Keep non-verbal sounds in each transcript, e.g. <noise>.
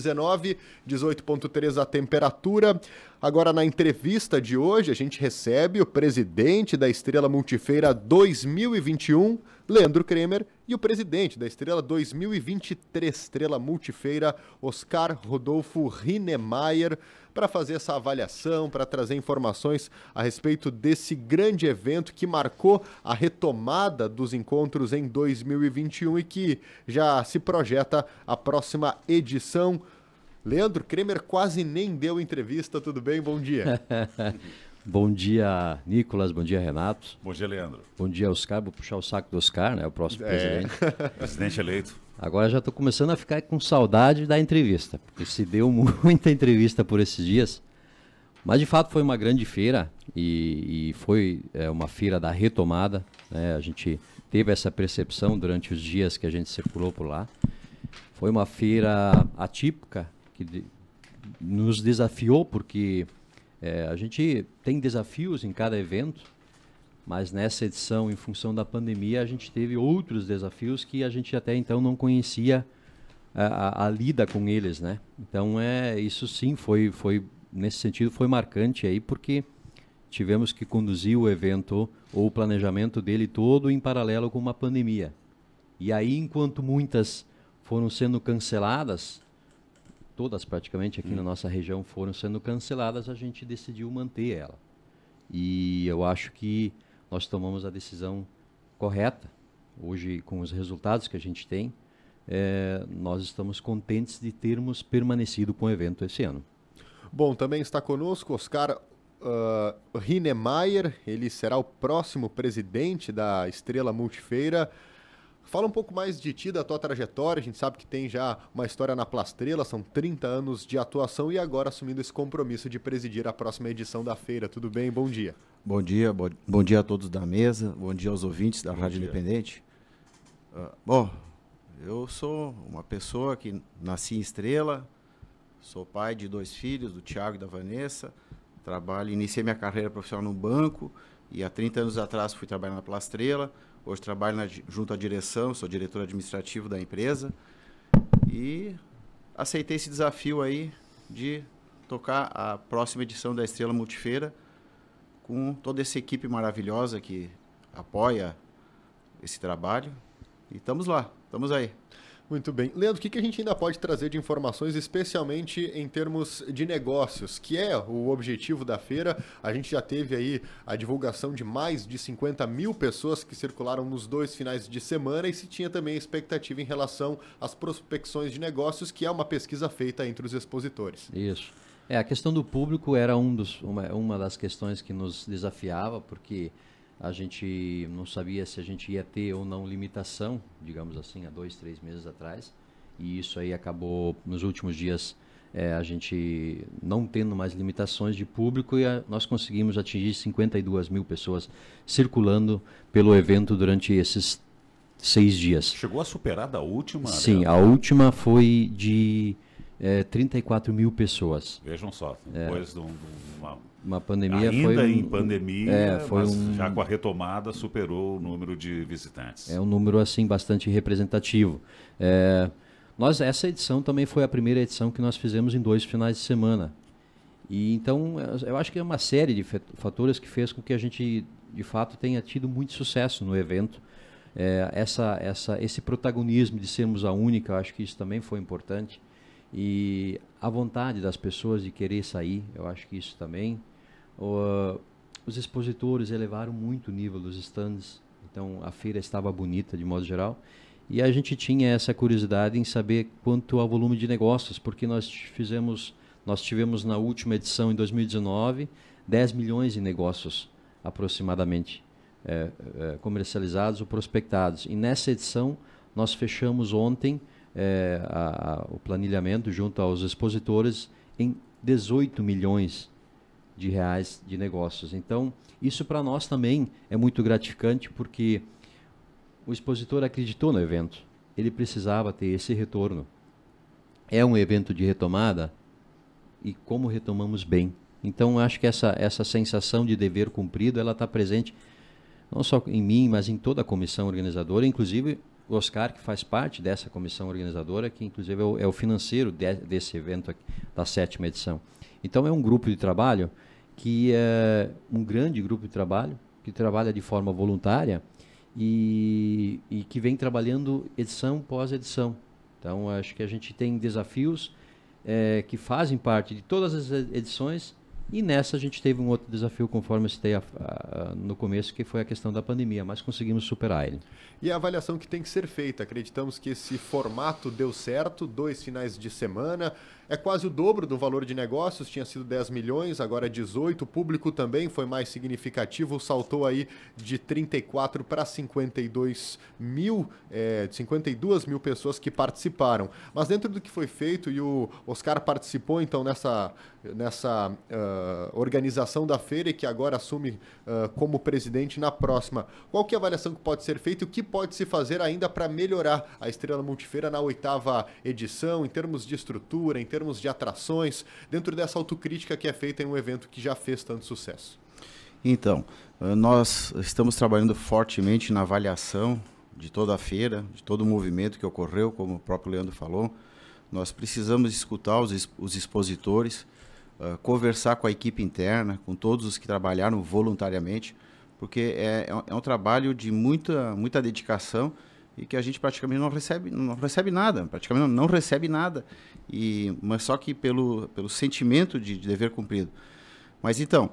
19, 18.3 a temperatura. Agora na entrevista de hoje a gente recebe o presidente da Estrela Multifeira 2021, Leandro Kremer e o presidente da Estrela 2023, Estrela Multifeira, Oscar Rodolfo Rinemeyer, para fazer essa avaliação, para trazer informações a respeito desse grande evento que marcou a retomada dos encontros em 2021 e que já se projeta a próxima edição. Leandro Kremer quase nem deu entrevista, tudo bem? Bom dia. <laughs> Bom dia, Nicolas. Bom dia, Renato. Bom dia, Leandro. Bom dia, Oscar. Vou puxar o saco do Oscar, né? O próximo é. presidente. <laughs> presidente eleito. Agora já estou começando a ficar com saudade da entrevista, porque se deu <laughs> muita entrevista por esses dias. Mas de fato foi uma grande feira e, e foi é, uma feira da retomada. Né? A gente teve essa percepção durante os dias que a gente circulou por lá. Foi uma feira atípica que de, nos desafiou porque é, a gente tem desafios em cada evento, mas nessa edição, em função da pandemia, a gente teve outros desafios que a gente até então não conhecia a, a, a lida com eles, né? Então é isso sim foi foi nesse sentido foi marcante aí porque tivemos que conduzir o evento ou o planejamento dele todo em paralelo com uma pandemia. E aí, enquanto muitas foram sendo canceladas, todas praticamente aqui hum. na nossa região foram sendo canceladas, a gente decidiu manter ela. E eu acho que nós tomamos a decisão correta. Hoje, com os resultados que a gente tem, é, nós estamos contentes de termos permanecido com o evento esse ano. Bom, também está conosco Oscar uh, ah, Rinemeyer, ele será o próximo presidente da Estrela Multifeira. Fala um pouco mais de ti, da tua trajetória. A gente sabe que tem já uma história na Plastrela, são 30 anos de atuação e agora assumindo esse compromisso de presidir a próxima edição da feira. Tudo bem? Bom dia. Bom dia, bom, bom dia a todos da mesa, bom dia aos ouvintes da bom Rádio dia. Independente. Uh, bom, eu sou uma pessoa que nasci em Estrela, sou pai de dois filhos, do Tiago e da Vanessa. Trabalho, iniciei minha carreira profissional no banco e há 30 anos atrás fui trabalhar na Plastrela Hoje trabalho na, junto à direção, sou diretor administrativo da empresa. E aceitei esse desafio aí de tocar a próxima edição da Estrela Multifeira com toda essa equipe maravilhosa que apoia esse trabalho. E estamos lá, estamos aí. Muito bem. Leandro, o que, a gente ainda pode trazer de informações, especialmente em termos de negócios, que é o objetivo da feira? A gente já teve aí a divulgação de mais de 50 mil pessoas que circularam nos dois finais de semana e se tinha também expectativa em relação às prospecções de negócios, que é uma pesquisa feita entre os expositores. Isso. É, a questão do público era um dos, uma, uma das questões que nos desafiava, porque a gente não sabia se a gente ia ter ou não limitação, digamos assim, há dois, três meses atrás. E isso aí acabou nos últimos dias é, a gente não tendo mais limitações de público e a, eh, nós conseguimos atingir 52 mil pessoas circulando pelo evento durante esses seis dias. Chegou a superar da última? Sim, a última foi de é, eh, 34 mil pessoas. Vejam só, é. depois é. de, um, de uma uma pandemia Ainda foi um, em pandemia, é, foi um, já com a retomada superou o número de visitantes. É um número assim bastante representativo. É, nós essa edição também foi a primeira edição que nós fizemos em dois finais de semana. E então é, eu acho que é uma série de fatores que fez com que a gente de fato tenha tido muito sucesso no evento. É, essa, essa, esse protagonismo de sermos a única, acho que isso também foi importante. E a vontade das pessoas de querer sair, eu acho que isso também ah, os expositores elevaram muito o nível dos stands, então a feira estava bonita de modo geral. E a gente tinha essa curiosidade em saber quanto ao volume de negócios, porque nós fizemos, nós tivemos na última edição em 2019 10 milhões de negócios aproximadamente é, é, comercializados ou prospectados. E nessa edição nós fechamos ontem é, a, a, o planilhamento junto aos expositores em 18 milhões de reais de negócios. Então, isso para nós também é muito gratificante porque o expositor acreditou no evento. Ele precisava ter esse retorno. É um evento de retomada e como retomamos bem. Então, acho que essa, essa sensação de dever cumprido, ela está presente não só em mim, mas em toda a comissão organizadora, inclusive o Oscar, que faz parte dessa comissão organizadora, que inclusive é o, é o financeiro de, desse evento aqui, da sétima edição. Então é um grupo de trabalho que é um grande grupo de trabalho que trabalha de forma voluntária e, e que vem trabalhando edição pós edição. Então acho que a gente tem desafios é, que fazem parte de todas as edições e nessa a gente teve um outro desafio, conforme eu citei a, a, no começo, que foi a questão da pandemia, mas conseguimos superar ele. E a avaliação que tem que ser feita? Acreditamos que esse formato deu certo, dois finais de semana, é quase o dobro do valor de negócios, tinha sido 10 milhões, agora 18. É o público também foi mais significativo, saltou aí de 34 para 52 mil, é, 52 mil pessoas que participaram. Mas dentro do que foi feito, e o Oscar participou então nessa, nessa uh, organização da feira e que agora assume uh, como presidente na próxima. Qual que é a avaliação que pode ser feita e o que pode se fazer ainda para melhorar a Estrela Multifeira na oitava edição, em termos de estrutura, em termos de atrações, dentro dessa autocrítica que é feita em um evento que já fez tanto sucesso? Então, eh, nós estamos trabalhando fortemente na avaliação de toda a feira, de todo o movimento que ocorreu, como o próprio Leandro falou. Nós precisamos escutar os, os expositores, uh, conversar com a equipe interna, com todos os que trabalharam voluntariamente, porque é, é um é trabalho de muita, muita dedicação e que a gente praticamente não recebe, não recebe nada, praticamente não, não recebe nada, e, mas só que pelo, pelo sentimento de, de dever cumprido. Mas então,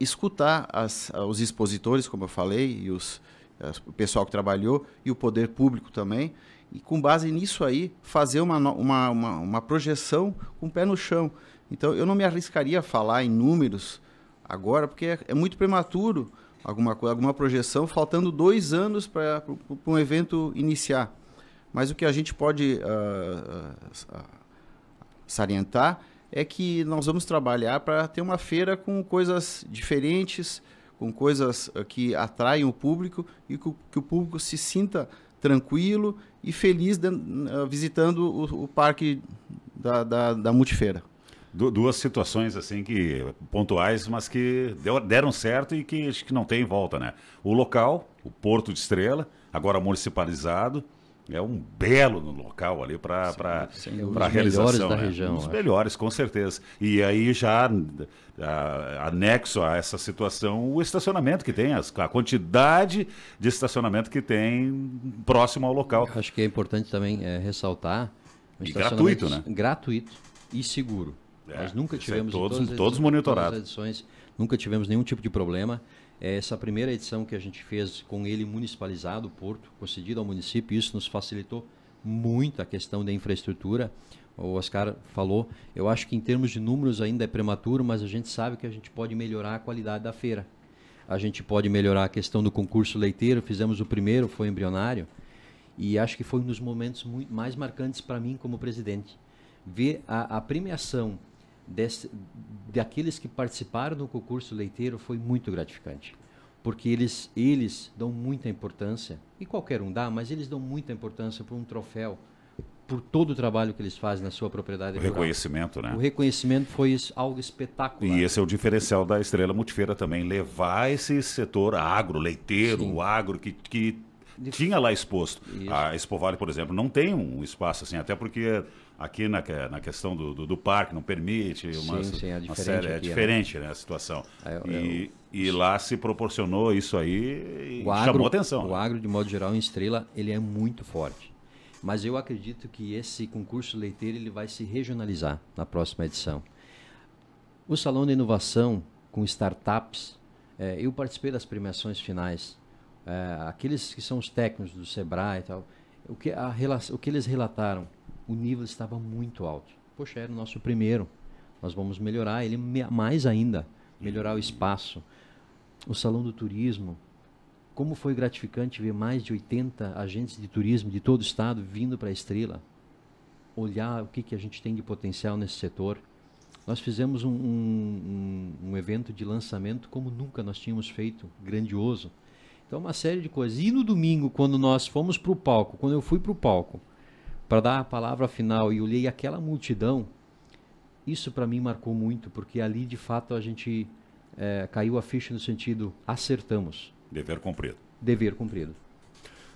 escutar as, os expositores, como eu falei, e os, as, o pessoal que trabalhou, e o poder público também, e com base nisso aí, fazer uma, uma, uma, uma projeção com o pé no chão. Então, eu não me arriscaria a falar em números agora, porque é, é muito prematuro, alguma, alguma projeção, faltando dois anos para um evento iniciar. Mas o que a gente pode uh, uh, salientar é que nós vamos trabalhar para ter uma feira com coisas diferentes, com coisas que atraem o público e que, que o público se sinta tranquilo e feliz de, uh, visitando o, o parque da, da, da Multifeira duas situações assim que pontuais, mas que deram certo e que acho que não tem volta, né? O local, o Porto de Estrela, agora municipalizado, é um belo local ali para para para realização, da né? região, um dos é. melhores com certeza. E aí já a, anexo a essa situação o estacionamento que tem, as, a quantidade de estacionamento que tem próximo ao local. acho que é importante também é, ressaltar e gratuito, né? Gratuito e seguro. É, Nós nunca é tivemos todos, todas todos monitorados. edições, nunca tivemos nenhum tipo de problema. É, essa primeira edição que a gente fez com ele municipalizado, o Porto, concedido ao município, isso nos facilitou muito a questão da infraestrutura. O Oscar falou, eu acho que em termos de números ainda é prematuro, mas a gente sabe que a gente pode melhorar a qualidade da feira. A gente pode melhorar a questão do concurso leiteiro, fizemos o primeiro, foi embrionário, e acho que foi um dos momentos mais marcantes para mim como presidente. Ver a, a premiação desse, daqueles que participaram do concurso leiteiro foi muito gratificante. Porque eles, eles dão muita importância, e qualquer um dá, mas eles dão muita importância para um troféu, por todo o trabalho que eles fazem na sua propriedade. O rural. reconhecimento, né? O reconhecimento foi algo espetacular. E esse é o diferencial da Estrela Multifeira também, levar esse setor agro, leiteiro, Sim. agro, que, que de... tinha lá exposto. Isso. A Expo Vale, por exemplo, não tem um espaço assim, até porque aqui na, na questão do, do, do parque não permite, uma, sim, sim, é diferente, série, é né? diferente né? né? a situação. Eu, é, eu... É e, e, lá se proporcionou isso aí e o chamou atenção. O né? agro, de modo geral, em Estrela, ele é muito forte. Mas eu acredito que esse concurso leiteiro ele vai se regionalizar na próxima edição. O Salão de Inovação com startups, é, eu participei das premiações finais é, aqueles que são os técnicos do Sebrae e tal, o que, a, o que eles relataram, o nível estava muito alto. Poxa, era o nosso primeiro. Nós vamos melhorar ele mais ainda, melhorar o espaço. O salão do turismo, como foi gratificante ver mais de 80 agentes de turismo de todo o estado vindo para a Estrela, olhar o que, que a gente tem de potencial nesse setor. Nós fizemos um, um, um evento de lançamento como nunca nós tínhamos feito, grandioso. Então, uma série de coisas. E no domingo, quando nós fomos para o palco, quando eu fui para o palco, para dar a palavra final e olhei aquela multidão, isso para mim marcou muito, porque ali de fato a gente é, caiu a ficha no sentido acertamos. Dever cumprido. Dever cumprido.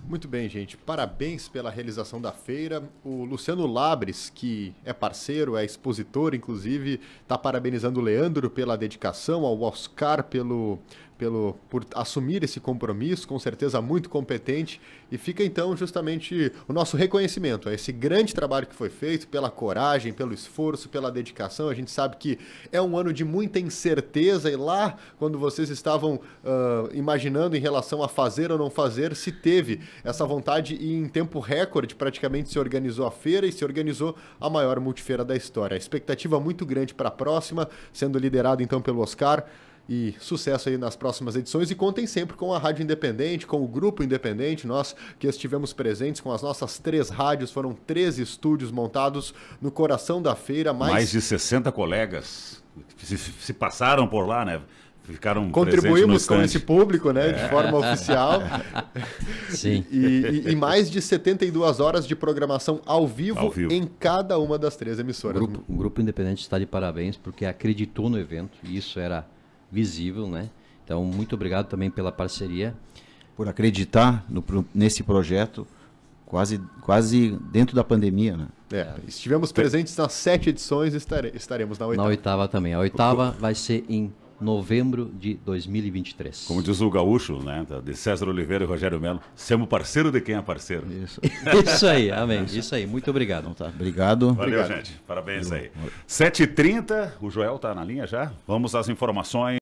Muito bem, gente. Parabéns pela realização da feira. O Luciano Labres, que é parceiro, é expositor, inclusive, está parabenizando o Leandro pela dedicação, ao Oscar pelo, pelo, por assumir esse compromisso, com certeza muito competente. E fica então justamente o nosso reconhecimento a esse grande trabalho que foi feito, pela coragem, pelo esforço, pela dedicação. A gente sabe que é um ano de muita incerteza e lá, quando vocês estavam uh, imaginando em relação a fazer ou não fazer, se teve essa vontade e em tempo recorde praticamente se organizou a feira e se organizou a maior multifeira da história. A expectativa muito grande para a próxima, sendo liderado então pelo Oscar e sucesso aí nas próximas edições. E contem sempre com a Rádio Independente, com o Grupo Independente, nós que estivemos presentes com as nossas três rádios, foram três estúdios montados no coração da feira. Mais, mais de 60 colegas se, se passaram por lá, né? ficaram contribuímos com esse público, né, é. de forma oficial. <laughs> Sim. E, e, e, mais de 72 horas de programação ao vivo, ao vivo, em cada uma das três emissoras. O grupo, o grupo independente está de parabéns porque acreditou no evento e isso era visível, né? Então, muito obrigado também pela parceria. Por acreditar no, nesse projeto quase, quase dentro da pandemia, né? É, estivemos presentes nas sete edições e estare, estaremos na oitava. Na oitava também. A oitava vai ser em novembro de 2023. Como diz o gaúcho, né? De César Oliveira e Rogério Melo, semos parceiro de quem é parceiro. Isso, <laughs> Isso aí, amém. Isso aí, muito obrigado. Então, tá. Obrigado. Valeu, obrigado. gente. Parabéns aí. 7h30, o Joel está na linha já. Vamos às informações.